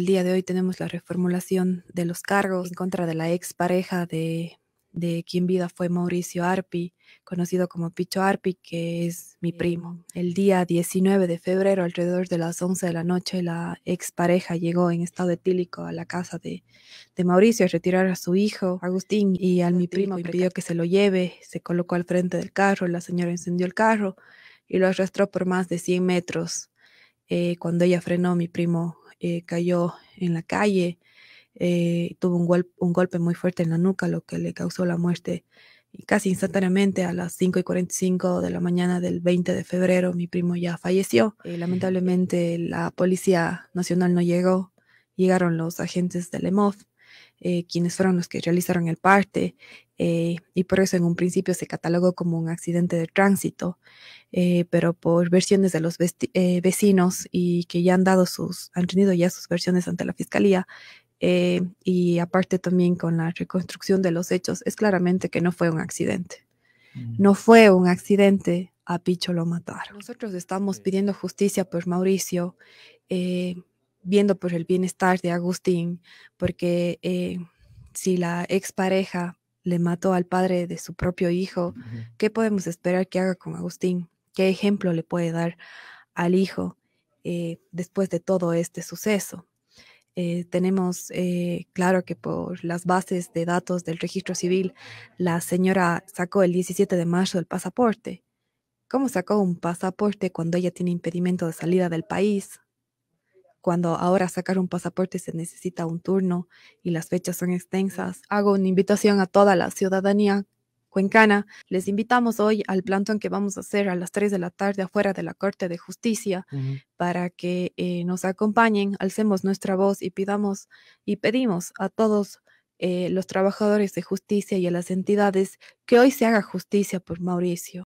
El día de hoy tenemos la reformulación de los cargos en contra de la expareja de, de quien vida fue Mauricio Arpi, conocido como Picho Arpi, que es mi primo. El día 19 de febrero, alrededor de las 11 de la noche, la expareja llegó en estado etílico a la casa de, Mauricio a retirar a su hijo, Agustín, y al mi primo me pidió que se lo lleve, se colocó al frente del carro, la señora encendió el carro y lo arrastró por más de 100 metros. Eh, cuando ella frenó, mi primo eh, cayó en la calle, eh, tuvo un, un, golpe muy fuerte en la nuca, lo que le causó la muerte casi instantáneamente a las 5 y 45 de la mañana del 20 de febrero. Mi primo ya falleció. Eh, lamentablemente la Policía Nacional no llegó, llegaron los agentes del EMOF eh, quienes fueron los que realizaron el parte, eh, y por eso en un principio se catalogó como un accidente de tránsito, eh, pero por versiones de los vecinos y que ya han dado sus, han tenido ya sus versiones ante la fiscalía, y aparte también con la reconstrucción de los hechos, es claramente que no fue un accidente. Mm. No fue un accidente, a Picho lo mataron. Nosotros estamos pidiendo justicia por Mauricio. Eh, viendo por el bienestar de Agustín, porque eh, si la expareja le mató al padre de su propio hijo, ¿qué podemos esperar que haga con Agustín? ¿Qué ejemplo le puede dar al hijo eh, después de todo este suceso? Eh, tenemos claro que por las bases de datos del registro civil, la señora sacó el 17 de marzo el pasaporte. ¿Cómo sacó un pasaporte cuando ella tiene impedimento de salida del país? cuando ahora sacar un pasaporte se necesita un turno y las fechas son extensas, hago una invitación a toda la ciudadanía cuencana. Les invitamos hoy al plantón que vamos a hacer a las 3 de la tarde afuera de la Corte de Justicia para que eh, nos acompañen, alcemos nuestra voz y pidamos y pedimos a todos eh, los trabajadores de justicia y a las entidades que hoy se haga justicia por Mauricio.